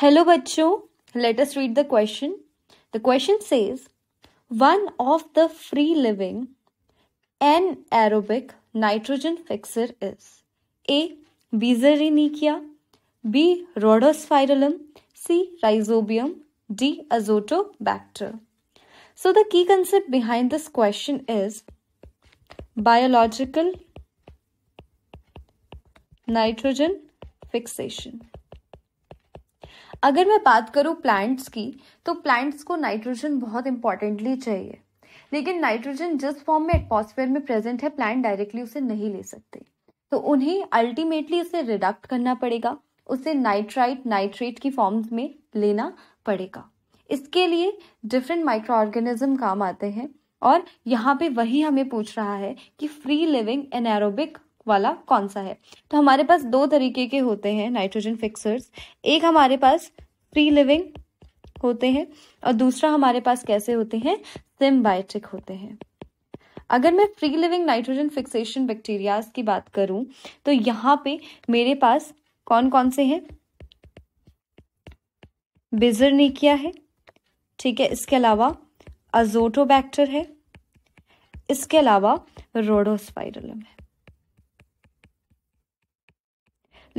Hello, Bacho. Let us read the question. The question says One of the free living anaerobic nitrogen fixer is A. Beezerinikia, B. Rhodospirillum, C. Rhizobium, D. Azotobacter. So, the key concept behind this question is biological nitrogen fixation. अगर मैं बात करूँ plants की तो plants को nitrogen बहुत importantly चाहिए लेकिन नाइट्रोजन जिस फॉर्म में एटमोसफेयर में प्रेजेंट है प्लांट डायरेक्टली उसे नहीं ले सकते तो उन्हें अल्टीमेटली उसे रिडक्ट करना पड़ेगा उसे नाइट्राइट नाइट्रेट की फॉर्म्स में लेना पड़ेगा इसके लिए डिफरेंट माइक्रो ऑर्गेनिज्म काम आते हैं और यहाँ पे वही हमें पूछ रहा है कि फ्री लिविंग एनारोबिक वाला कौन सा है तो हमारे पास दो तरीके के होते हैं नाइट्रोजन फिक्सर्स एक हमारे पास फ्री लिविंग होते हैं और दूसरा हमारे पास कैसे होते हैं सिम्बायोटिक होते हैं अगर मैं free living nitrogen fixation bacterias की बात करूं तो यहाँ पे मेरे पास कौन कौन से हैं बिजर ने किया है ठीक है इसके अलावा अजोटोबैक्टर है इसके अलावा रोडोस्पाइरलम है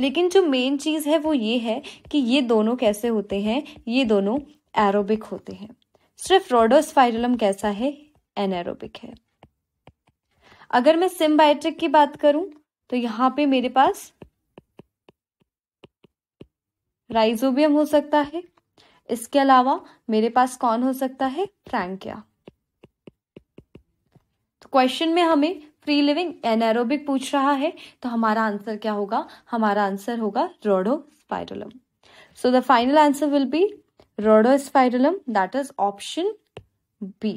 लेकिन जो मेन चीज़ है वो ये है कि ये दोनों कैसे होते हैं ये दोनों एरोबिक होते हैं सिर्फ रोडोस्पाइरलम कैसा है एनएरोबिक है अगर मैं सिम्बायोटिक की बात करूं तो यहां पे मेरे पास राइजोबियम हो सकता है इसके अलावा मेरे पास कौन हो सकता है फ्रैंकिया तो क्वेश्चन में हमें फ्री लिविंग एनारोबिक पूछ रहा है तो हमारा आंसर क्या होगा हमारा आंसर होगा Rhodospirillum so the final answer will be Rhodospirillum that is option B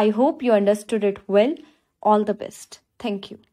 I hope you understood it well all the best thank you